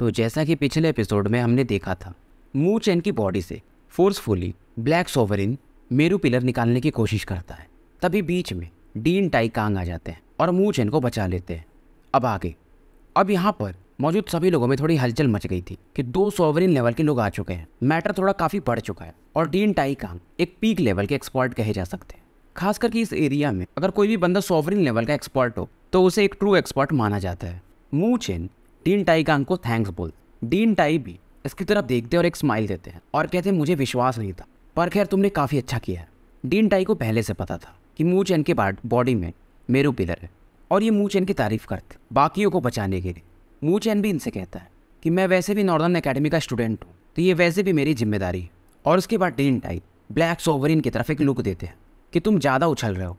तो जैसा कि पिछले एपिसोड में हमने देखा था मू चैन की बॉडी से forcefully black sovereign Meru pillar निकालने की कोशिश करता है तभी बीच में डीन टाई कांग आ जाते हैं और मू चैन को बचा लेते हैं अब आगे अब यहाँ पर मौजूद सभी लोगों में थोड़ी हलचल मच गई थी कि दो सोवरिन लेवल के लोग आ चुके हैं मैटर थोड़ा काफ़ी बढ़ चुका है और डीन टाई कांग एक पीक लेवल के एक्सपर्ट कहे जा सकते हैं खास करके इस एरिया में अगर कोई भी बंदा सोवरिन लेवल का एक्सपर्ट हो तो उसे एक ट्रू एक्सपर्ट माना जाता है मूचेन डीन टाई का अंको थैंक्स बोल डीन टाई भी इसकी तरफ देखते और एक स्माइल देते हैं और कहते हैं मुझे विश्वास नहीं था पर खैर तुमने काफ़ी अच्छा किया है डीन टाई को पहले से पता था कि मूह चैन के बॉडी में मेरू पिलर है और ये मुँह चैन की तारीफ करते बाकियों को बचाने के लिए मुँह चैन भी इनसे कहता है कि मैं वैसे भी नॉर्दर्न अकेडमी का स्टूडेंट हूँ तो ये वैसे भी मेरी जिम्मेदारी है और उसके बाद डीन टाई ब्लैक सोवरिन की तरफ एक लुक देते हैं कि तुम ज़्यादा उछल रहे हो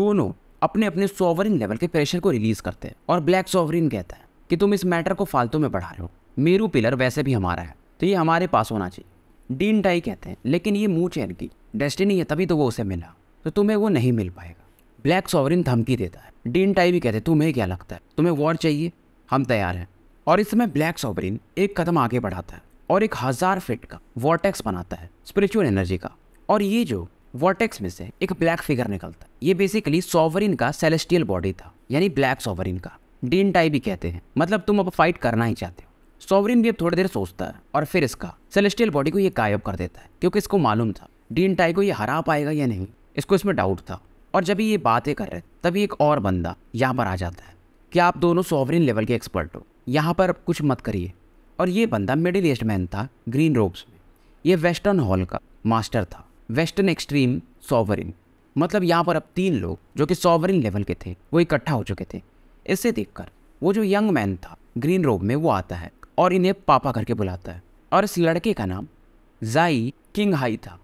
दोनों अपने अपने सोवरिन लेवल के प्रेशर को रिलीज़ करते हैं और ब्लैक सोवरिन कहता है कि तुम इस मैटर को फालतू में बढ़ा रहे हो मेरू पिलर वैसे भी हमारा है तो ये हमारे पास होना चाहिए डीन टाई कहते हैं लेकिन ये मुँह चैन की डेस्टिनी है तभी तो वो उसे मिला तो तुम्हें वो नहीं मिल पाएगा ब्लैक सॉवरिन धमकी देता है डीन टाई भी कहते हैं तुम्हें क्या लगता है तुम्हें वॉर चाहिए हम तैयार हैं और इस समय ब्लैक सॉवरिन एक कदम आगे बढ़ाता है और एक हज़ार फिट का वॉटेक्स बनाता है स्पिरिचुअल एनर्जी का और ये जो वॉटेक्स में से एक ब्लैक फिगर निकलता है ये बेसिकली सॉवरिन का सेलेस्टियल बॉडी था यानी ब्लैक सॉवरिन का डीन टाई भी कहते हैं मतलब तुम अब फाइट करना ही चाहते हो सोवरिन भी अब थोड़ी देर सोचता है और फिर इसका सेलेस्टियल बॉडी को ये गायब कर देता है क्योंकि इसको मालूम था डीन टाई को ये हरा पाएगा या नहीं इसको इसमें डाउट था और जब ये बातें कर रहे तभी एक और बंदा यहाँ पर आ जाता है कि आप दोनों सोवरिन लेवल के एक्सपर्ट हो यहाँ पर कुछ मत करिए और ये बंदा मिडिल ईस्ट मैन था ग्रीन रोब्स में ये वेस्टर्न हॉल का मास्टर था वेस्टर्न एक्सट्रीम सोवरिन मतलब यहाँ पर अब तीन लोग जो कि सॉवरिन लेवल के थे वो इकट्ठा हो चुके थे इसे देखकर वो जो यंग मैन था ग्रीन रोब में वो आता है और इन्हें पापा करके बुलाता है और इस लड़के का नाम जाई किंग हाई था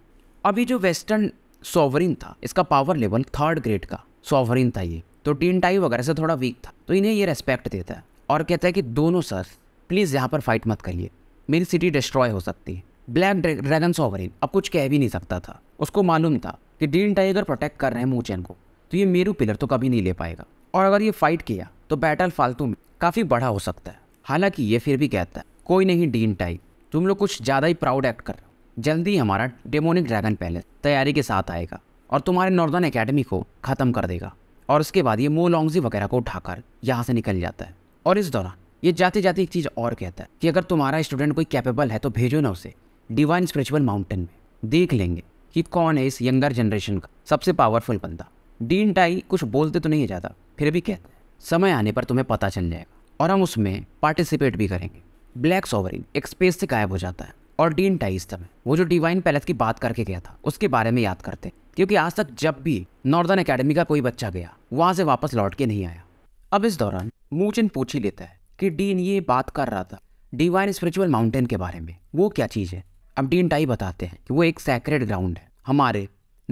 अभी जो वेस्टर्न सॉवरिन था इसका पावर लेवल थर्ड ग्रेड का सॉवरिन था ये तो टीन टाई वगैरह से थोड़ा वीक था तो इन्हें ये रेस्पेक्ट देता है और कहता है कि दोनों सर प्लीज़ यहाँ पर फाइट मत करिए मेरी सिटी डिस्ट्रॉय हो सकती है ब्लैक ड्रैगन सॉवरिन अब कुछ कह भी नहीं सकता था उसको मालूम था कि डीन टाई अगर प्रोटेक्ट कर रहे हैं मूचेन को तो ये मेरू पिलर तो कभी नहीं ले पाएगा और अगर ये फाइट किया तो बैटल फालतू में काफ़ी बड़ा हो सकता है हालांकि ये फिर भी कहता है कोई नहीं डीन टाइप तुम लोग कुछ ज़्यादा ही प्राउड एक्ट कर रहे हो जल्दी हमारा डेमोनिक ड्रैगन पैलेस तैयारी के साथ आएगा और तुम्हारे नॉर्दर्न एकेडमी को ख़त्म कर देगा और उसके बाद ये मोलोंगजी वगैरह को उठाकर यहाँ से निकल जाता है और इस दौरान ये जाते जाते एक चीज़ और कहता है कि अगर तुम्हारा स्टूडेंट कोई कैपेबल है तो भेजो ना उसे डिवाइन स्पिरिचुअल माउंटेन में देख लेंगे कि कौन है इस यंगर जनरेशन का सबसे पावरफुल बंदा डीन टाई कुछ बोलते तो नहीं है जाता फिर भी कहते समय आने पर तुम्हें पता चल जाएगा और हम उसमें पार्टिसिपेट भी करेंगे ब्लैक सॉवरिन एक स्पेस से गायब हो जाता है और डीन टाइस में वो जो डिवाइन पैलेस की बात करके गया था उसके बारे में याद करते क्योंकि आज तक जब भी नॉर्दर्न एकेडमी का कोई बच्चा गया वहां से वापस लौट के नहीं आया अब इस दौरान मूचिन पूछ ही लेता है कि डीन ये बात कर रहा था डिवाइन स्पिरिचुअल माउंटेन के बारे में वो क्या चीज़ है अब डीन टाई बताते हैं कि वो एक सैक्रेड ग्राउंड है हमारे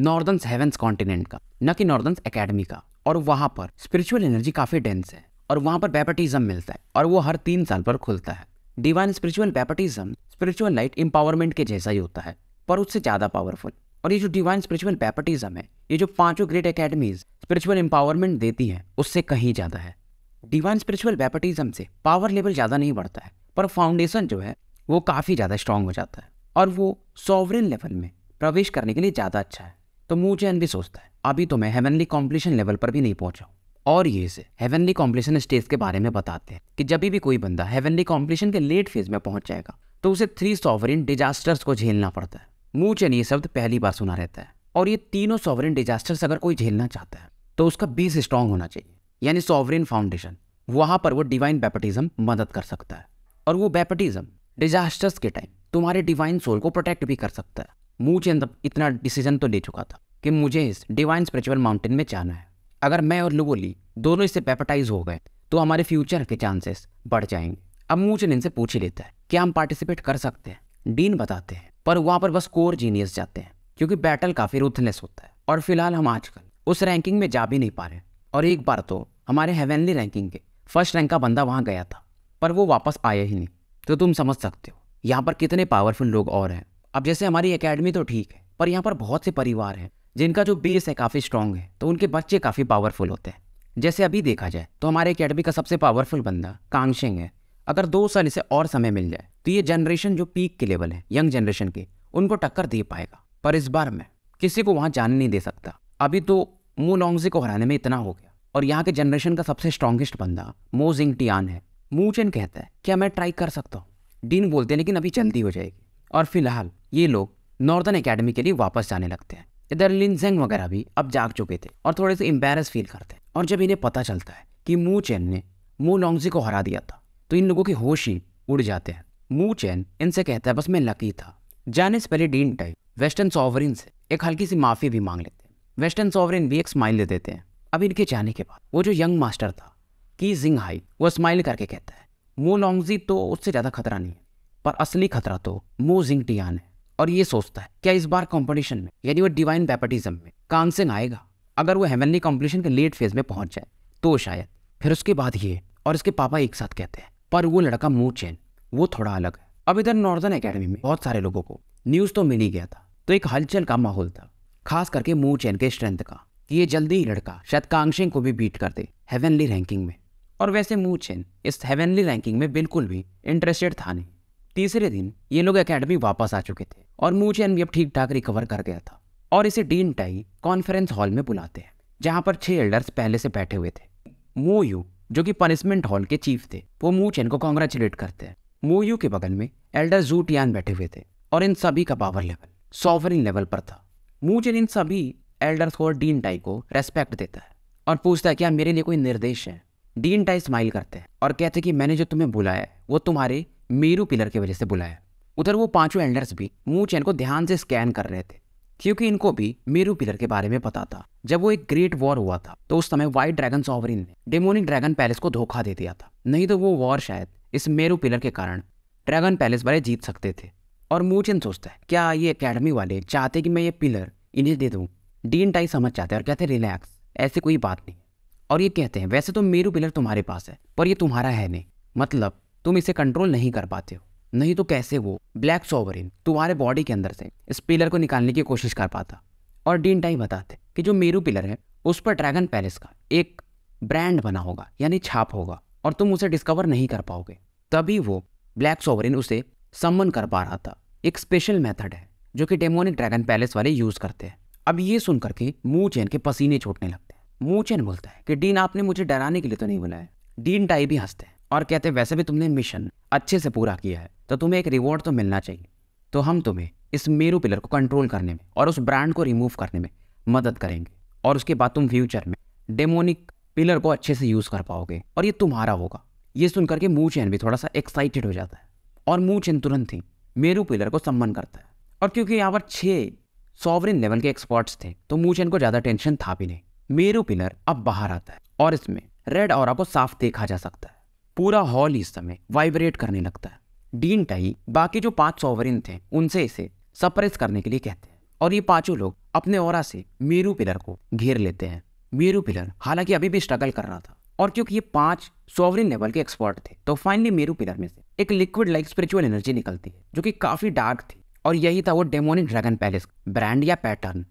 नॉर्दर्न हेवंस कॉन्टिनेंट का न कि नॉर्दर्न अकेडमी का और वहाँ पर स्पिरिचुअल एनर्जी काफ़ी डेंस है और वहाँ पर बैपटिज्म मिलता है और वो हर तीन साल पर खुलता है divine spiritual baptism spiritual light empowerment के जैसा ही होता है पर उससे ज़्यादा पावरफुल और ये जो डिवाइन स्पिरिचुअल बैपटिज्म है ये जो पांचों ग्रेट अकेडमीज स्पिरिचुअल एम्पावरमेंट देती है उससे कहीं ज़्यादा है डिवाइन स्पिरिचुअल बैपटिज्म से पावर लेवल ज़्यादा नहीं बढ़ता है पर फाउंडेशन जो है वो काफ़ी ज़्यादा स्ट्रांग हो जाता है और वो सॉवरेन लेवल में प्रवेश करने के लिए ज़्यादा अच्छा है तो मुंह चैन भी सोचता है अभी तो मैं हेवनली कॉम्पिटिशन लेवल पर भी नहीं पहुंचा और ये इसे हेवनली कॉम्पिटिशन स्टेज के बारे में बताते हैं कि जब भी कोई बंदा हेवनली कॉम्पिटिशन के लेट फेज में पहुंच जाएगा तो उसे थ्री सॉवरिन डिजास्टर्स को झेलना पड़ता है मुंह चैन ये शब्द पहली बार सुना रहता है और ये तीनों सॉवरिन डिजास्टर्स अगर कोई झेलना चाहता है तो उसका बेस स्ट्रांग होना चाहिए यानी सॉवरिन फाउंडेशन वहां पर वो डिवाइन बैपटिज्म मदद कर सकता है और वो बैपटिज्म डिजास्टर्स के टाइम तुम्हारे डिवाइन सोल को प्रोटेक्ट भी कर सकता है मुझे अंदर इतना डिसीजन तो ले चुका था कि मुझे इस डिवाइन स्पिरिचुअल माउंटेन में जाना है अगर मैं और लुबोली दोनों इससे पेपटाइज हो गए तो हमारे फ्यूचर के चांसेस बढ़ जाएंगे अब मुझे इनसे पूछ ही लेता है क्या हम पार्टिसिपेट कर सकते हैं डीन बताते हैं पर वहाँ पर बस कोर जीनियस जाते हैं क्योंकि बैटल काफ़ी रुथलेस होता है और फिलहाल हम आजकल उस रैंकिंग में जा भी नहीं पा रहे और एक बार तो हमारे हेवनली रैंकिंग के फर्स्ट रैंक का बंदा वहाँ गया था पर वो वापस आया ही नहीं तो तुम समझ सकते हो यहाँ पर कितने पावरफुल लोग और हैं अब जैसे हमारी अकेडमी तो ठीक है पर यहाँ पर बहुत से परिवार हैं जिनका जो बेस है काफ़ी स्ट्रांग है तो उनके बच्चे काफ़ी पावरफुल होते हैं जैसे अभी देखा जाए तो हमारे अकेडमी का सबसे पावरफुल बंदा कांगशेंग है अगर दो साल इसे और समय मिल जाए तो ये जनरेशन जो पीक के लेवल है यंग जनरेशन के उनको टक्कर दे पाएगा पर इस बार मैं किसी को वहाँ जान नहीं दे सकता अभी तो मूलोंगजी को हराने में इतना हो गया और यहाँ के जनरेशन का सबसे स्ट्रॉन्गेस्ट बंदा मोजिंग टियान है मूचन कहता है क्या मैं ट्राई कर सकता हूँ डीन बोलते हैं लेकिन अभी जल्दी हो जाएगी और फिलहाल ये लोग नॉर्दर्न अकेडमी के लिए वापस जाने लगते हैं इधर लिनजेंग वगैरह भी अब जाग चुके थे और थोड़े से एम्बेरस फील करते हैं और जब इन्हें पता चलता है कि मू चैन ने मू लोंगजी को हरा दिया था तो इन लोगों के होश ही उड़ जाते हैं मू चैन इनसे कहता है बस मैं लकी था जाने से पहले डीन टाइप वेस्टर्न सॉवरिन से एक हल्की सी माफ़ी भी मांग लेते हैं वेस्टर्न सॉवरिन भी एक स्माइल दे देते हैं अब इनके जाने के बाद वो जो यंग मास्टर था की जिंग हाई वो स्माइल करके कहता है मू लोंगजी तो उससे ज़्यादा खतरा नहीं है पर असली खतरा तो मू जिंग टियान है और ये सोचता है क्या इस बार कॉम्पिटिशन में यानी वो डिवाइन पैपटिज्म में कांसिन आएगा अगर वो हेमनली कॉम्पिटिशन के लेट फेज में पहुंच जाए तो शायद फिर उसके बाद ये और इसके पापा एक साथ कहते हैं पर वो लड़का मूड चैन वो थोड़ा अलग है अब इधर नॉर्दर्न अकेडमी में बहुत सारे लोगों को न्यूज़ तो मिल ही गया था तो एक हलचल का माहौल था खास करके मुंह चैन के स्ट्रेंथ का कि ये जल्दी ही लड़का शायद कांगशिंग को भी बीट कर दे हेवनली रैंकिंग में और वैसे मूड चैन इस हेवनली रैंकिंग में बिल्कुल भी इंटरेस्टेड था नहीं तीसरे दिन ये लोग अकेडमी वापस आ चुके थे और मूचैन भी अब ठीक ठाक रिकवर कर गया था और इसे डीन टाई कॉन्फ्रेंस हॉल में बुलाते हैं जहाँ पर छह एल्डर्स पहले से बैठे हुए थे मोयू जो कि पनिशमेंट हॉल के चीफ थे वो मूचैन को कॉन्ग्रेचुलेट करते हैं मोयू के बगल में एल्डर जूटियान बैठे हुए थे और इन सभी का पावर लेवल सॉवरिन लेवल पर था मूचैन इन सभी एल्डर्स को और डीन टाई को रेस्पेक्ट देता है और पूछता है क्या मेरे लिए कोई निर्देश है डीन टाई स्माइल करते हैं और कहते हैं कि मैंने जो तुम्हें बुलाया है वो तुम्हारे मेरू पिलर की वजह से बुलाया उधर वो पांचों एल्डर्स भी मूव चैन को ध्यान से स्कैन कर रहे थे क्योंकि इनको भी मेरू पिलर के बारे में पता था जब वो एक ग्रेट वॉर हुआ था तो उस समय व्हाइट ड्रैगन सॉवरिन ने डेमोनिक ड्रैगन पैलेस को धोखा दे दिया था नहीं तो वो वॉर शायद इस मेरू पिलर के कारण ड्रैगन पैलेस वाले जीत सकते थे और मूचन सोचता है क्या ये अकेडमी वाले चाहते कि मैं ये पिलर इन्हें दे दूँ डीन टाई समझ जाते हैं और कहते रिलैक्स ऐसी कोई बात नहीं और ये कहते हैं वैसे तो मेरू पिलर तुम्हारे पास है पर ये तुम्हारा है नहीं मतलब तुम इसे कंट्रोल नहीं कर पाते हो नहीं तो कैसे वो ब्लैक सोवरिन तुम्हारे बॉडी के अंदर से इस पिलर को निकालने की कोशिश कर पाता और डीन टाई बताते कि जो मेरू पिलर है उस पर ड्रैगन पैलेस का एक ब्रांड बना होगा यानी छाप होगा और तुम उसे डिस्कवर नहीं कर पाओगे तभी वो ब्लैक सोवरिन उसे सम्मन कर पा रहा था एक स्पेशल मेथड है जो कि डेमोनिक ड्रैगन पैलेस वाले यूज़ करते हैं अब ये सुन करके मुंह चैन के पसीने छोटने लगते हैं मुँह चैन बोलता है कि डीन आपने मुझे डराने के लिए तो नहीं बुलाया डीन टाई भी हंसते हैं और कहते हैं वैसे भी तुमने मिशन अच्छे से पूरा किया है तो तुम्हें एक रिवॉर्ड तो मिलना चाहिए तो हम तुम्हें इस मेरू पिलर को कंट्रोल करने में और उस ब्रांड को रिमूव करने में मदद करेंगे और उसके बाद तुम फ्यूचर में डेमोनिक पिलर को अच्छे से यूज़ कर पाओगे और ये तुम्हारा होगा ये सुन करके मुँह चैन भी थोड़ा सा एक्साइटेड हो जाता है और मुँह चैन तुरंत ही मेरू पिलर को सम्मान करता है और क्योंकि यहाँ पर छः सॉवरिन लेवल के एक्सपर्ट्स थे तो मुँह चैन को ज़्यादा टेंशन था भी नहीं मेरू पिलर अब बाहर आता है और इसमें रेड और को साफ देखा जा सकता है पूरा हॉल इस समय वाइब्रेट करने लगता है डीन टाई बाकी जो पांच सॉवरिन थे उनसे इसे सप्रेस करने के लिए कहते हैं और ये पांचों लोग अपने और से मीरू पिलर को घेर लेते हैं मेरू पिलर हालांकि अभी भी स्ट्रगल कर रहा था और क्योंकि ये पांच सॉवरिन लेवल के एक्सपर्ट थे तो फाइनली मेरू पिलर में से एक लिक्विड लाइक स्पिरिचुअल एनर्जी निकलती है जो कि काफी डार्क थी और यही था वो डेमोनिक ड्रैगन पैलेस ब्रांड या पैटर्न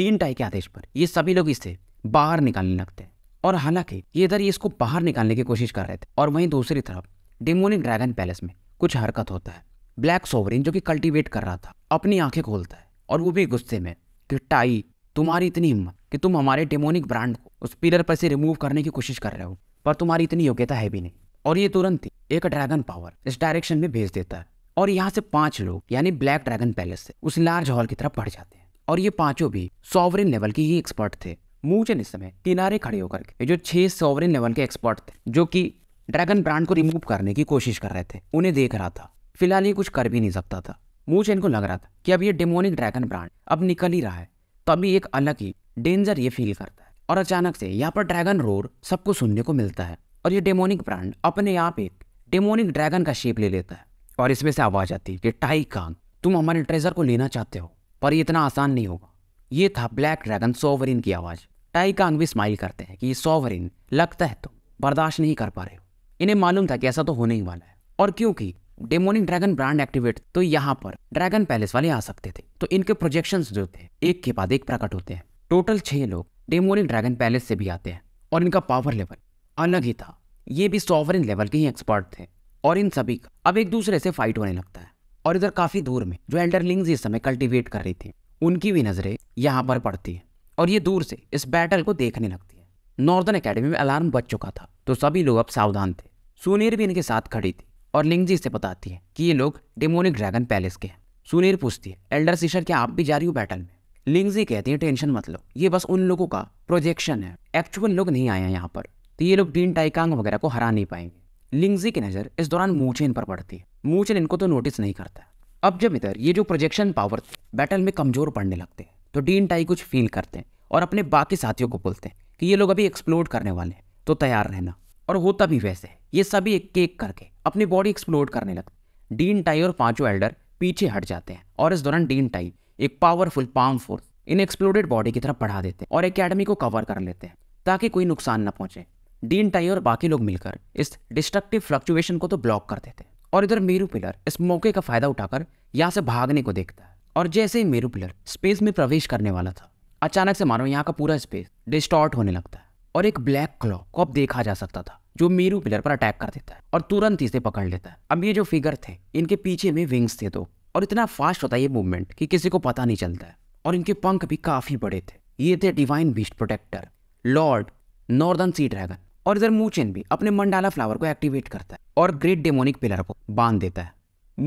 डीन टाई के आदेश पर ये सभी लोग इसे बाहर निकालने लगते हैं और हालांकि ये इधर इसको बाहर निकालने की कोशिश कर रहे थे और वहीं दूसरी तरफ डेमोनिक ड्रैगन पैलेस में कुछ हरकत होता है ब्लैक सोवरिन जो कि कल्टीवेट कर रहा था अपनी आंखें खोलता है और वो भी गुस्से में कि टाई तुम्हारी इतनी हिम्मत कि तुम हमारे डेमोनिक ब्रांड को उस पिलर पर से रिमूव करने की कोशिश कर रहे हो पर तुम्हारी इतनी योग्यता है भी नहीं और ये तुरंत ही एक ड्रैगन पावर इस डायरेक्शन में भेज देता है और यहाँ से पांच लोग यानी ब्लैक ड्रैगन पैलेस से उस लार्ज हॉल की तरफ बढ़ जाते हैं और ये पांचों भी सॉवरिन लेवल के ही एक्सपर्ट थे मूचन इस समय किनारे खड़े होकर के जो छह सॉवरिन लेवल के एक्सपर्ट थे जो कि ड्रैगन ब्रांड को रिमूव करने की कोशिश कर रहे थे उन्हें देख रहा था फिलहाल ये कुछ कर भी नहीं सकता था मूचेन को लग रहा था कि अब ये डेमोनिक ड्रैगन ब्रांड अब निकल ही रहा है तभी एक अलग ही डेंजर ये फील करता है और अचानक से यहाँ पर ड्रैगन रोर सबको सुनने को मिलता है और ये डेमोनिक ब्रांड अपने आप एक डेमोनिक ड्रैगन का शेप ले लेता है और इसमें से आवाज आती है कि टाई कांग तुम हमारे ट्रेजर को लेना चाहते हो पर ये इतना आसान नहीं होगा ये था ब्लैक ड्रैगन सोवरिन की आवाज़ टाई कांग भी स्माइल करते हैं कि ये सॉवरिन लगता है तुम तो, बर्दाश्त नहीं कर पा रहे हो इन्हें मालूम था कि ऐसा तो होने ही वाला है और क्योंकि डेमोनिक ड्रैगन ब्रांड एक्टिवेट तो यहाँ पर ड्रैगन पैलेस वाले आ सकते थे तो इनके प्रोजेक्शन जो थे एक के बाद एक प्रकट होते हैं टोटल छह लोग डेमोनिक ड्रैगन पैलेस से भी आते हैं और इनका पावर लेवल अलग ही था ये भी सॉवरिन लेवल के ही एक्सपर्ट थे और इन सभी का अब एक दूसरे से फाइट होने लगता है और इधर काफी दूर में जो एल्डरलिंग्स इस समय कल्टीवेट कर रही थी उनकी भी नजरें यहाँ पर पड़ती है और ये दूर से इस बैटल को देखने लगती है नॉर्दर्न अकेडमी में अलार्म बज चुका था तो सभी लोग अब सावधान थे सुनीर भी इनके साथ खड़ी थी और लिंगजी से बताती है कि ये लोग डेमोनिक ड्रैगन पैलेस के हैं सुनीर पूछती है एल्डर सीशर क्या आप भी जा रही हो बैटल में लिंगजी कहती है टेंशन मत लो ये बस उन लोगों का प्रोजेक्शन है एक्चुअल लोग नहीं आए हैं यहाँ पर तो ये लोग डीन टाइकांग वगैरह को हरा नहीं पाएंगे लिंगजी की नज़र इस दौरान मूचेन पर पड़ती है मूचेन इनको तो नोटिस नहीं करता अब जब इधर ये जो प्रोजेक्शन पावर थी बैटल में कमजोर पड़ने लगते हैं तो डीन टाई कुछ फील करते हैं और अपने बाकी साथियों को बोलते हैं कि ये लोग अभी एक्सप्लोर करने वाले हैं तो तैयार रहना और होता भी वैसे है ये सभी एक एक करके अपनी बॉडी एक्सप्लोर करने लगते डीन टाई और पांचों एल्डर पीछे हट जाते हैं और इस दौरान डीन टाई एक powerful palm force in exploded body की तरफ बढ़ा देते हैं और अकेडमी को कवर कर लेते हैं ताकि कोई नुकसान न पहुंचे डीन टाई और बाकी लोग मिलकर इस डिस्ट्रक्टिव फ्लक्चुएशन को तो ब्लॉक कर देते हैं और इधर मेरू पिलर इस मौके का फायदा उठाकर यहाँ से भागने को देखता है और जैसे ही मेरू पिलर स्पेस में प्रवेश करने वाला था अचानक से मानो यहाँ का पूरा स्पेस डिस्टॉर्ट होने लगता है और एक ब्लैक क्लॉ को अब देखा जा सकता था जो मेरू पिलर पर अटैक कर देता है और तुरंत इसे पकड़ लेता है अब ये जो फिगर थे इनके पीछे में विंग्स थे दो और इतना फास्ट होता है ये मूवमेंट कि किसी को पता नहीं चलता है और इनके पंख भी काफी बड़े थे ये थे divine beast protector lord northern sea dragon और इधर मूचेन भी अपने मंडाला फ्लावर को एक्टिवेट करता है और ग्रेट डेमोनिक पिलर को बांध देता है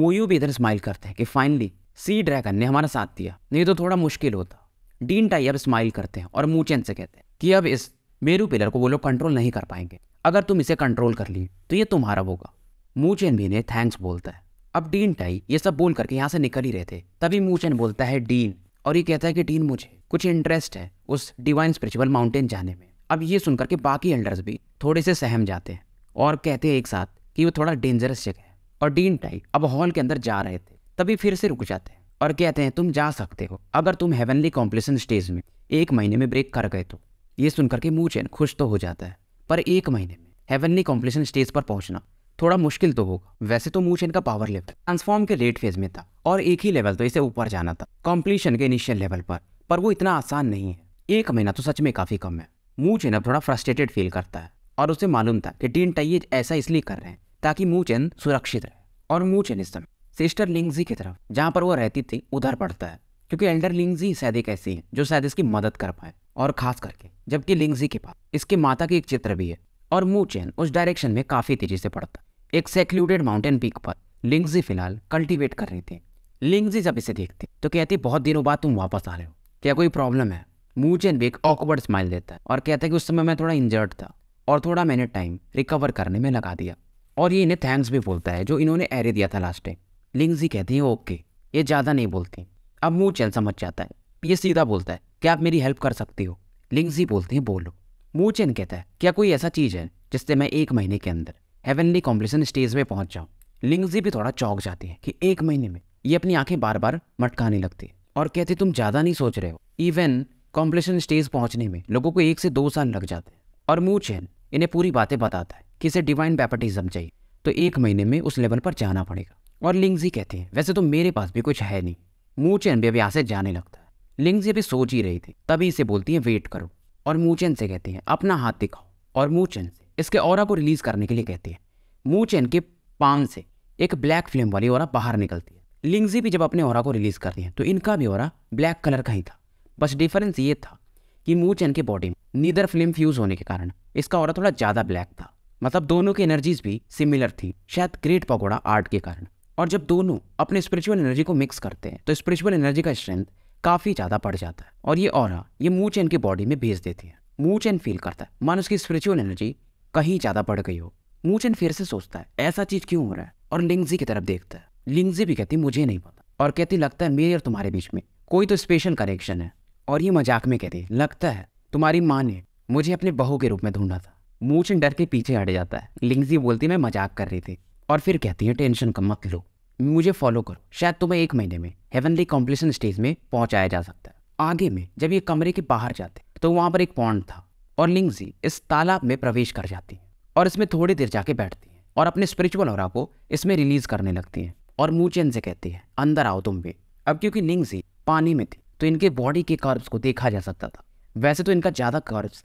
मोयू भी इधर स्माइल करता है कि फाइनली सी ड्रैगन ने हमारा साथ दिया नहीं तो थोड़ा मुश्किल होता डीन टाई अब स्माइल करते हैं और मूचेन से कहते हैं कि अब इस मेरू पिलर को वो लोग कंट्रोल नहीं कर पाएंगे अगर तुम इसे कंट्रोल कर ली तो ये तुम्हारा होगा मूचेन भी ने थैंक्स बोलता है अब डीन टाई ये सब बोल करके यहाँ से निकल ही रहे थे तभी मूचेन बोलता है डीन और ये कहता है कि डीन मुझे कुछ इंटरेस्ट है उस डिवाइन स्पिरिचुअल माउंटेन जाने में अब ये सुनकर के बाकी एल्डर्स भी थोड़े से सहम जाते हैं और कहते हैं एक साथ कि वो थोड़ा डेंजरस जगह है और डीन टाई अब हॉल के अंदर जा रहे थे तभी फिर से रुक जाते हैं और कहते हैं तुम जा सकते हो अगर तुम हेवनली कॉम्प्लेसन स्टेज में एक महीने में ब्रेक कर गए तो ये सुनकर के मुँह चैन खुश तो हो जाता है पर एक महीने में हेवनली कॉम्प्लेसन स्टेज पर पहुंचना थोड़ा मुश्किल तो होगा वैसे तो मुँह चैन का पावर लेवल ट्रांसफॉर्म के लेट फेज में था और एक ही लेवल तो इसे ऊपर जाना था कॉम्प्लीशन के इनिशियल लेवल पर पर वो इतना आसान नहीं है एक महीना तो सच में काफ़ी कम है मुँह चैन अब थोड़ा फ्रस्ट्रेटेड फील करता है और उसे मालूम था कि टीन टाइज ऐसा इसलिए कर रहे हैं ताकि मुँह चैन सुरक्षित रहे और मुँह चैन इस समय सिस्टर लिंगजी की तरफ जहाँ पर वो रहती थी उधर पड़ता है क्योंकि एल्डर लिंगजी शायद एक ऐसी है जो शायद इसकी मदद कर पाए और खास करके जबकि लिंगजी के पास इसके माता की एक चित्र भी है और मू चैन उस डायरेक्शन में काफ़ी तेजी से पड़ता एक सेक्लूडेड माउंटेन पीक पर लिंगजी फिलहाल कल्टीवेट कर रही थी लिंगजी जब इसे देखती तो कहती बहुत दिनों बाद तुम वापस आ रहे हो क्या कोई प्रॉब्लम है चैन भी एक ऑकवर्ड स्माइल देता है और कहता है कि उस समय मैं थोड़ा इंजर्ड था और थोड़ा मैंने टाइम रिकवर करने में लगा दिया और ये इन्हें थैंक्स भी बोलता है जो इन्होंने एरे दिया था लास्ट टाइम लिंग जी कहती है ओके ये ज़्यादा नहीं बोलती अब मुँह चैन समझ जाता है ये सीधा बोलता है क्या आप मेरी हेल्प कर सकती हो लिंग जी हैं है बोलो मुँह चैन कहता है क्या कोई ऐसा चीज़ है जिससे मैं एक महीने के अंदर हेवनली कॉम्पिटिशन स्टेज में पहुंच जाऊँ लिंग जी भी थोड़ा चौक जाती है कि एक महीने में ये अपनी आंखें बार बार मटकाने लगती है और कहते तुम ज़्यादा नहीं सोच रहे हो इवन कॉम्पिटिशन स्टेज पहुंचने में लोगों को एक से दो साल लग जाते हैं और मुँह चैन इन्हें पूरी बातें बताता है कि इसे डिवाइन बैपटिज्म चाहिए तो एक महीने में उस लेवल पर जाना पड़ेगा और लिंग्स ही हैं वैसे तो मेरे पास भी कुछ है नहीं मूचैन भी अभी यहाँ से जाने लगता है लिंग्स अभी सोच ही रही थी तभी इसे बोलती है वेट करो और मूचैन से कहती है अपना हाथ दिखाओ और मूचैन से इसके और को रिलीज करने के लिए कहती है मूचैन के पान से एक ब्लैक फ्लेम वाली और बाहर निकलती है लिंग्जी भी जब अपने और को रिलीज करती है तो इनका भी और ब्लैक कलर का ही था बस डिफरेंस ये था कि मूचैन के बॉडी में नीदर फ्लेम फ्यूज होने के कारण इसका और थोड़ा ज़्यादा ब्लैक था मतलब दोनों की एनर्जीज भी सिमिलर थी शायद ग्रेट पकौड़ा आर्ट के कारण और जब दोनों अपने स्पिरिचुअल एनर्जी को मिक्स करते हैं तो स्पिरिचुअल एनर्जी का स्ट्रेंथ काफ़ी ज़्यादा बढ़ जाता है और ये और ये मूच चैन की बॉडी में भेज देती है मूच चैन फील करता है मान उसकी स्पिरिचुअल एनर्जी कहीं ज़्यादा बढ़ गई हो मूच चैन फिर से सोचता है ऐसा चीज़ क्यों हो रहा है और लिंगजी की तरफ देखता है लिंगजी भी कहती मुझे नहीं पता और कहती लगता है मेरे और तुम्हारे बीच में कोई तो स्पेशल कनेक्शन है और ये मजाक में कहती लगता है तुम्हारी माँ ने मुझे अपने बहू के रूप में ढूंढा था मूचन डर के पीछे हट जाता है लिंगजी बोलती मैं मजाक कर रही थी और फिर कहती है टेंशन कम मत लो मुझे फॉलो करो शायद तुम्हें एक महीने में हेवनली कॉम्पलिशन स्टेज में पहुंचाया जा सकता है आगे में जब ये कमरे के बाहर जाते तो वहां पर एक पॉन्ड था और लिंगजी इस तालाब में प्रवेश कर जाती है और इसमें थोड़ी देर जाके बैठती है और अपने स्पिरिचुअल और को इसमें रिलीज करने लगती है और चैन से कहती है अंदर आओ तुम भी अब क्योंकि लिंगजी पानी में थी तो इनके बॉडी के कर्ब्स को देखा जा सकता था वैसे तो इनका ज़्यादा कर्ब्स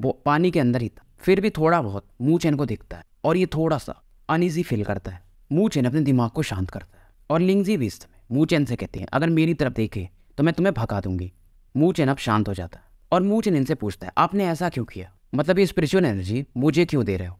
वो पानी के अंदर ही था फिर भी थोड़ा बहुत चैन को दिखता है और ये थोड़ा सा अनईजी फील करता है मुँह चैन अपने दिमाग को शांत करता है और लिंगजी भी इस समय चैन से कहते हैं अगर मेरी तरफ देखे तो मैं तुम्हें भगा दूंगी मुँह चैन अब शांत हो जाता है और मुँह चैन इनसे पूछता है आपने ऐसा क्यों किया मतलब ये स्पिरिचुअल एनर्जी मुझे क्यों दे रहे हो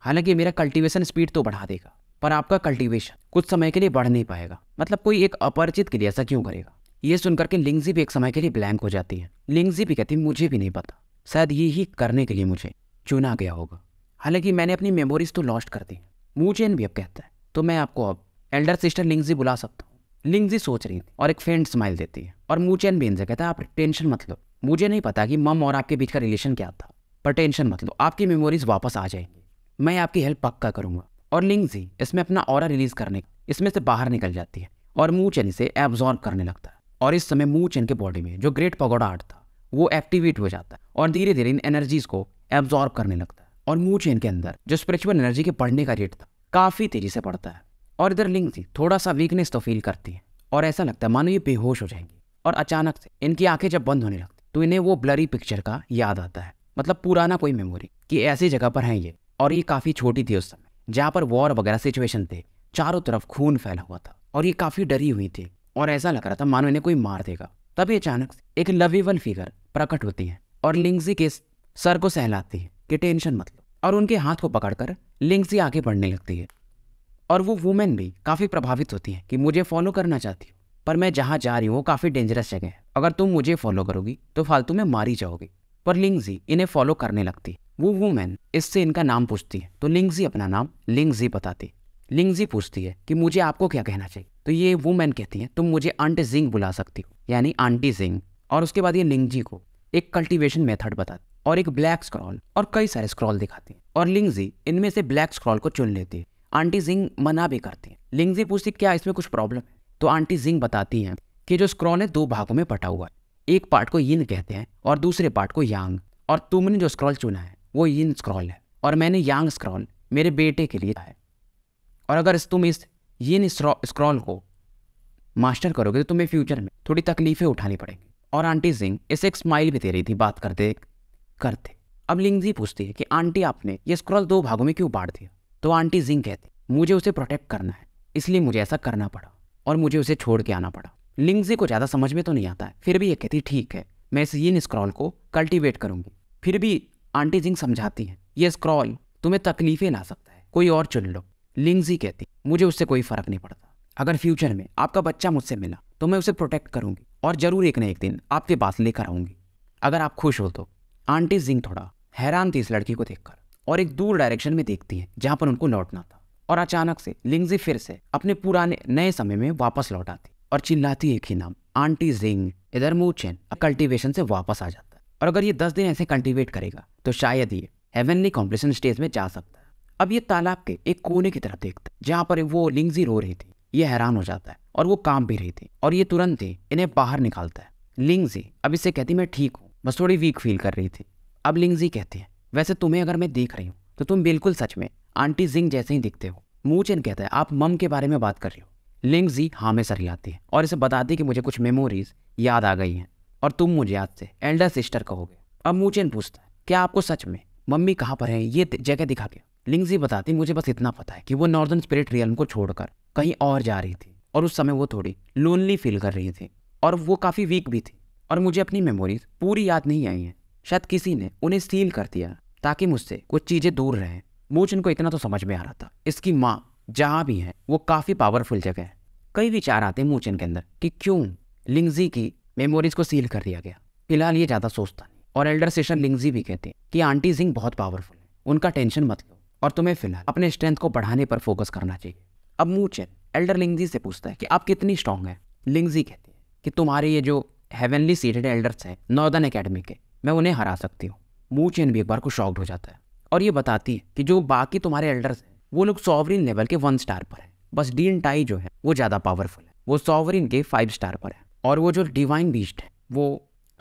हालांकि मेरा कल्टीवेशन स्पीड तो बढ़ा देगा पर आपका कल्टीवेशन कुछ समय के लिए बढ़ नहीं पाएगा मतलब कोई एक अपरिचित के लिए ऐसा क्यों करेगा ये सुनकर के लिंगजी भी एक समय के लिए ब्लैंक हो जाती है लिंगजी भी कहती है मुझे भी नहीं पता शायद ये ही करने के लिए मुझे चुना गया होगा हालांकि मैंने अपनी मेमोरीज तो लॉस्ट कर दी मूचेन भी अब कहता है तो मैं आपको अब एल्डर सिस्टर लिंगजी बुला सकता हूँ लिंगजी सोच रही थी और एक फ्रेंड स्माइल देती है और मूचेन भी इनसे कहता है आप टेंशन मत लो मुझे नहीं पता कि मम और आपके बीच का रिलेशन क्या था पर टेंशन मत लो आपकी मेमोरीज वापस आ जाएंगी मैं आपकी हेल्प पक्का करूंगा और लिंगजी इसमें अपना और रिलीज करने इसमें से बाहर निकल जाती है और मूचेन इसे एब्जॉर्व करने लगता है और इस समय मूचेन के बॉडी में जो ग्रेट पगोडा आर्ट था वो एक्टिवेट हो जाता है और धीरे धीरे इन एनर्जीज को एब्जॉर्ब करने लगता है और मूव चेन के अंदर जो स्पिरिचुअल एनर्जी के बढ़ने का रेट था काफ़ी तेज़ी से बढ़ता है और इधर लिंक थी थोड़ा सा वीकनेस तो फील करती है और ऐसा लगता है मानो ये बेहोश हो जाएंगी और अचानक से इनकी आंखें जब बंद होने लगती तो इन्हें वो ब्लरी पिक्चर का याद आता है मतलब पुराना कोई मेमोरी कि ऐसी जगह पर हैं ये और ये काफ़ी छोटी थी उस समय जहाँ पर वॉर वगैरह सिचुएशन थे चारों तरफ खून फैला हुआ था और ये काफ़ी डरी हुई थी और ऐसा लग रहा था मानो इन्हें कोई मार देगा तभी अचानक एक लवेबल फिगर प्रकट होती है और लिंगजी के सर को सहलाती है कि टेंशन मत और उनके हाथ को पकड़कर लिंग से आगे बढ़ने लगती है और वो वुमेन भी काफ़ी प्रभावित होती है कि मुझे फॉलो करना चाहती हूँ पर मैं जहाँ जा रही हूँ वो काफ़ी डेंजरस जगह है अगर तुम मुझे फॉलो करोगी तो फालतू में मारी जाओगी पर लिंगजी इन्हें फॉलो करने लगती वो वुमेन इससे इनका नाम पूछती है तो लिंगजी अपना नाम लिंगजी बताती लिंगजी पूछती है कि मुझे आपको क्या कहना चाहिए तो ये वुमेन कहती है तुम मुझे आंटी जिंग बुला सकती हो यानी आंटी जिंग और उसके बाद ये लिंगजी को एक कल्टीवेशन मेथड बताती और एक ब्लैक स्क्रॉल और कई सारे स्क्रॉल दिखाती है और लिंगजी इनमें से ब्लैक स्क्रॉल को चुन लेती है आंटी जिंग मना भी करती है लिंगजी पूछती क्या इसमें कुछ प्रॉब्लम है तो आंटी जिंग बताती हैं कि जो स्क्रॉल है दो भागों में बटा हुआ है एक पार्ट को यिन कहते हैं और दूसरे पार्ट को यांग और तुमने जो स्क्रॉल चुना है वो यिन स्क्रॉल है और मैंने यांग स्क्रॉल मेरे बेटे के लिए है और अगर तुम इस यिन स्क्रॉल को मास्टर करोगे तो तुम्हें फ्यूचर में थोड़ी तकलीफें उठानी पड़ेंगी और आंटी सिंह इसे एक स्माइल भी दे रही थी बात करते करते अब लिंगजी पूछती है कि आंटी आपने ये स्क्रॉल दो भागों में क्यों बांट दिया तो आंटी जिंग कहती मुझे उसे प्रोटेक्ट करना है इसलिए मुझे ऐसा करना पड़ा और मुझे उसे छोड़ के आना पड़ा लिंगजी को ज़्यादा समझ में तो नहीं आता है फिर भी ये कहती ठीक है मैं इस इन स्क्रॉल को कल्टीवेट करूंगी फिर भी आंटी जिंग समझाती है ये स्क्रॉल तुम्हें तकलीफें ला सकता है कोई और चुन लो लिंगजी कहती मुझे उससे कोई फ़र्क नहीं पड़ता अगर फ्यूचर में आपका बच्चा मुझसे मिला तो मैं उसे प्रोटेक्ट करूंगी और ज़रूर एक न एक दिन आपके पास लेकर आऊंगी अगर आप खुश हो तो आंटी जिंग थोड़ा हैरान थी इस लड़की को देखकर और एक दूर डायरेक्शन में देखती है जहां पर उनको लौटना था और अचानक से लिंगजी फिर से अपने पुराने नए समय में वापस लौट आती और चिल्लाती एक ही नाम आंटी जिंग इधर मूचेन कल्टीवेशन से वापस आ जाता है और अगर ये दस दिन ऐसे कल्टीवेट करेगा तो शायद ये हेवनली कॉम्पिटिशन स्टेज में जा सकता है अब ये तालाब के एक कोने की तरफ देखता है जहाँ पर वो लिंगजी रो रही थी ये हैरान हो जाता है और वो काम भी रही थी और ये तुरंत ही इन्हें बाहर निकालता है लिंगजी अब इससे कहती मैं ठीक हूँ बस थोड़ी वीक फील कर रही थी अब लिंगजी कहती है वैसे तुम्हें अगर मैं देख रही हूँ तो तुम बिल्कुल सच में आंटी जिंग जैसे ही दिखते हो मूचन कहता है आप मम के बारे में बात कर रही हो लिंग जी हाँ में सर हिलाती है और इसे बताती कि मुझे कुछ मेमोरीज याद आ गई हैं और तुम मुझे आज से एल्डर सिस्टर कहोगे अब मूचेन पूछता है क्या आपको सच में मम्मी कहाँ पर है ये जगह दिखा के लिंगजी बताती मुझे बस इतना पता है कि वो नॉर्दर्न स्पिरिट रियल को छोड़कर कहीं और जा रही थी और उस समय वो थोड़ी लोनली फील कर रही थी और वो काफ़ी वीक भी थी और मुझे अपनी मेमोरीज पूरी याद नहीं आई हैं शायद किसी ने उन्हें सील कर दिया ताकि मुझसे कुछ चीज़ें दूर रहें मूचन को इतना तो समझ में आ रहा था इसकी माँ जहाँ भी है वो काफ़ी पावरफुल जगह है कई विचार आते हैं मूचन के अंदर कि क्यों लिंगजी की मेमोरीज को सील कर दिया गया फिलहाल ये ज़्यादा सोचता नहीं और एल्डर सेशन लिंगजी भी कहते हैं कि आंटी सिंह बहुत पावरफुल है उनका टेंशन मत लो और तुम्हें फिलहाल अपने स्ट्रेंथ को बढ़ाने पर फोकस करना चाहिए अब मूचन एल्डर लिंगजी से पूछता है कि आप कितनी स्ट्रांग हैं लिंगजी कहते हैं कि तुम्हारे ये जो हेवनली सीटेड एल्डर्स हैं नॉर्दर्न अकेडमी के मैं उन्हें हरा सकती हूँ मूव चेन भी एक बार को शॉक्ड हो जाता है और ये बताती है कि जो बाकी तुम्हारे एल्डर्स हैं वो लोग सॉवरिन लेवल के वन स्टार पर है बस डीन टाई जो है वो ज़्यादा पावरफुल है वो सॉवरिन के फाइव स्टार पर है और वो जो डिवाइन बीस्ट है वो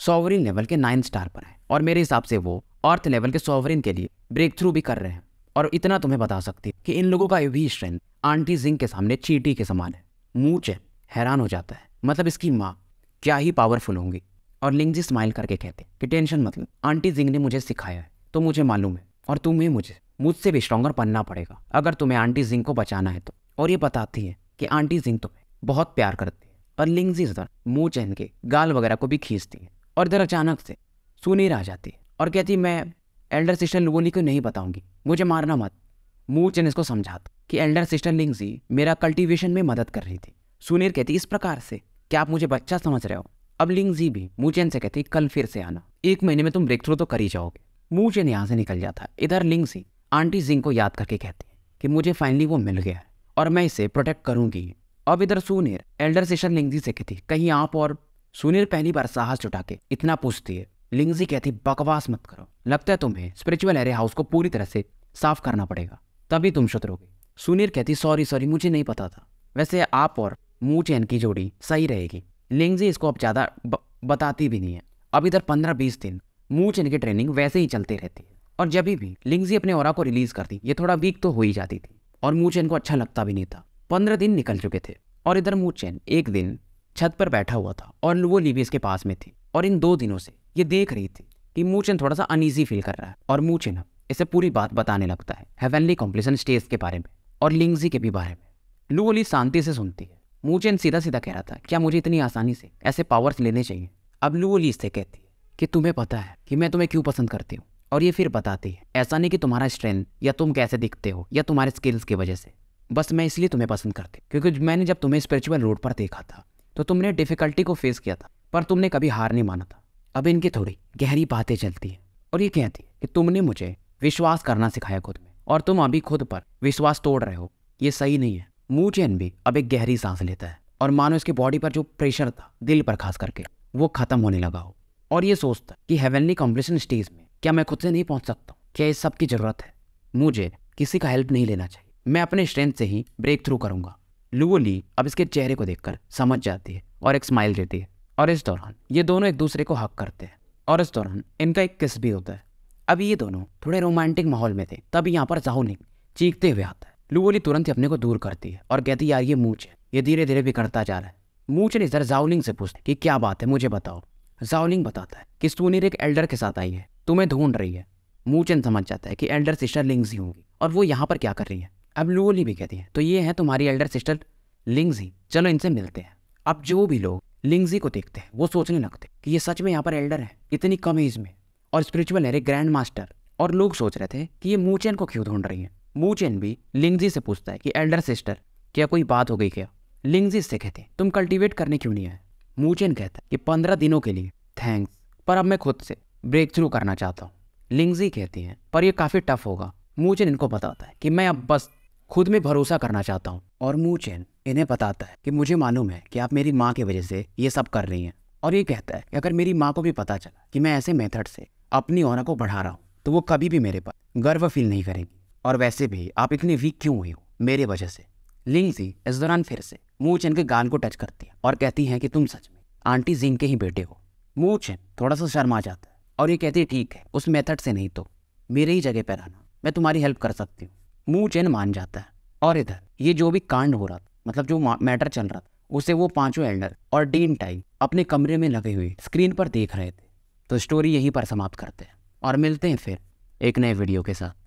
सॉवरिन लेवल के नाइन स्टार पर है और मेरे हिसाब से वो अर्थ लेवल के सॉवरिन के लिए ब्रेक थ्रू भी कर रहे हैं और इतना तुम्हें बता सकती है कि इन लोगों का भी स्ट्रेंथ आंटी जिंग के सामने चीटी के समान है मूचे हैरान हो जाता है मतलब इसकी माँ क्या ही पावरफुल होंगी और लिंग जी स्माइल करके कहते कि टेंशन मतलब आंटी जिंग ने मुझे सिखाया है तो मुझे मालूम है और तुम्हें मुझे मुझसे भी स्ट्रॉन्गर बनना पड़ेगा अगर तुम्हें आंटी जिंग को बचाना है तो और ये बताती है कि आंटी जिंग तुम्हें बहुत प्यार करती है और लिंग जी इधर मुँह चहन के गाल वगैरह को भी खींचती है और इधर अचानक से सुनीर आ जाती है और कहती मैं एल्डर सिस्टर लुगोनी को नहीं बताऊंगी मुझे मारना मत मूर चैन इसको समझाता कि एल्डर सिस्टर लिंग जी मेरा कल्टिवेशन में मदद कर रही थी सुनीर कहती इस प्रकार से क्या आप मुझे बच्चा समझ रहे हो अब लिंग जी भी मूचेन से कहती कल फिर से आना एक महीने में तुम ब्रेक थ्रू तो कर ही जाओगे मूचेन यहाँ से निकल जाता है इधर लिंग जी आंटी जिंग को याद करके कहती है कि मुझे फाइनली वो मिल गया है और मैं इसे प्रोटेक्ट करूंगी अब इधर सुनीर एल्डर सेशन जी से कहती कहीं आप और सुनीर पहली बार साहस जुटा के इतना पूछती है लिंग जी कहती बकवास मत करो लगता है तुम्हें स्पिरिचुअल एरे हाउस को पूरी तरह से साफ करना पड़ेगा तभी तुम शुद्ध सुनीर कहती सॉरी सॉरी मुझे नहीं पता था वैसे आप और मुँह चैन की जोड़ी सही रहेगी लिंगजी इसको अब ज़्यादा बताती भी नहीं है अब इधर पंद्रह बीस दिन मुँह चैन की ट्रेनिंग वैसे ही चलती रहती है और जब भी लिंगजी अपने और को रिलीज करती ये थोड़ा वीक तो हो ही जाती थी और मुँह चैन को अच्छा लगता भी नहीं था पंद्रह दिन निकल चुके थे और इधर मुँह चैन एक दिन छत पर बैठा हुआ था और वो लिवियस के पास में थी और इन दो दिनों से ये देख रही थी कि चैन थोड़ा सा अनईजी फील कर रहा है और अब इसे पूरी बात बताने लगता है हेवनली कॉम्प्लिसन स्टेज के बारे में और लिंगजी के भी बारे में लू शांति से सुनती है मूचेन सीधा सीधा कह रहा था क्या मुझे इतनी आसानी से ऐसे पावर्स लेने चाहिए अब लू लीज से कहती है कि तुम्हें पता है कि मैं तुम्हें क्यों पसंद करती हूँ और ये फिर बताती है ऐसा नहीं कि तुम्हारा स्ट्रेंथ या तुम कैसे दिखते हो या तुम्हारे स्किल्स की वजह से बस मैं इसलिए तुम्हें पसंद करती क्योंकि मैंने जब तुम्हें स्पिरिचुअल रोड पर देखा था तो तुमने डिफिकल्टी को फेस किया था पर तुमने कभी हार नहीं माना था अब इनकी थोड़ी गहरी बातें चलती हैं और ये कहती है कि तुमने मुझे विश्वास करना सिखाया खुद में और तुम अभी खुद पर विश्वास तोड़ रहे हो ये सही नहीं है चैन भी अब एक गहरी सांस लेता है और मानो इसके बॉडी पर जो प्रेशर था दिल पर खास करके वो खत्म होने लगा हो और ये सोचता कि हेवनली कॉम्पिटिशन स्टेज में क्या मैं खुद से नहीं पहुंच सकता क्या इस सब की ज़रूरत है मुझे किसी का हेल्प नहीं लेना चाहिए मैं अपने स्ट्रेंथ से ही ब्रेक थ्रू करूंगा लुओ ली अब इसके चेहरे को देखकर समझ जाती है और एक स्माइल देती है और इस दौरान ये दोनों एक दूसरे को हक करते हैं और इस दौरान इनका एक किस भी होता है अब ये दोनों थोड़े रोमांटिक माहौल में थे तभी यहाँ पर जाहू निंग चीखते हुए आता है लू बोली तुरंत ही अपने को दूर करती है और कहती यार ये मूछ है ये धीरे धीरे बिगड़ता जा रहा है मूछ नहीं सर जाउलिंग से पूछती कि क्या बात है मुझे बताओ जावलिंग बताता है कि सूनीर एक एल्डर के साथ आई है तुम्हें ढूंढ रही है मूचन समझ जाता है कि एल्डर सिस्टर लिंग्स ही होंगी और वो यहाँ पर क्या कर रही है अब लूओली भी कहती है तो ये है तुम्हारी एल्डर सिस्टर लिंग्स ही चलो इनसे मिलते हैं अब जो भी लोग लिंग्जी को देखते हैं वो सोचने लगते कि ये सच में यहाँ पर एल्डर है इतनी कम एज में और स्पिरिचुअल है ग्रैंड मास्टर और लोग सोच रहे थे कि ये मूचन को क्यों ढूंढ रही है मूचेन भी लिंगजी से पूछता है कि एल्डर सिस्टर क्या कोई बात हो गई क्या लिंगजी से कहते हैं तुम कल्टीवेट करने क्यों नहीं आए मूचेन कहता है कि पंद्रह दिनों के लिए थैंक्स पर अब मैं खुद से ब्रेक थ्रू करना चाहता हूँ लिंगजी कहती हैं पर यह काफ़ी टफ होगा मूचेन इनको बताता है कि मैं अब बस खुद में भरोसा करना चाहता हूँ और मूचेन इन्हें बताता है कि मुझे मालूम है कि आप मेरी माँ की वजह से ये सब कर रही हैं और ये कहता है कि अगर मेरी माँ को भी पता चला कि मैं ऐसे मेथड से अपनी ओना को बढ़ा रहा हूँ तो वो कभी भी मेरे पर गर्व फील नहीं करेगी और वैसे भी आप इतने वीक क्यों हुई हो मेरे वजह से लिंगजी इस दौरान फिर से मूचन के गाल को टच करती है और कहती है कि तुम सच में आंटी जिंग के ही बेटे हो मूचन थोड़ा सा शर्मा जाता है और ये कहती है ठीक है उस मेथड से नहीं तो मेरे ही जगह पर आना मैं तुम्हारी हेल्प कर सकती हूँ मूचन मान जाता है और इधर ये जो भी कांड हो रहा था मतलब जो मैटर चल रहा था उसे वो पांचों एल्डर और डीन टाई अपने कमरे में लगे हुए स्क्रीन पर देख रहे थे तो स्टोरी यहीं पर समाप्त करते हैं और मिलते हैं फिर एक नए वीडियो के साथ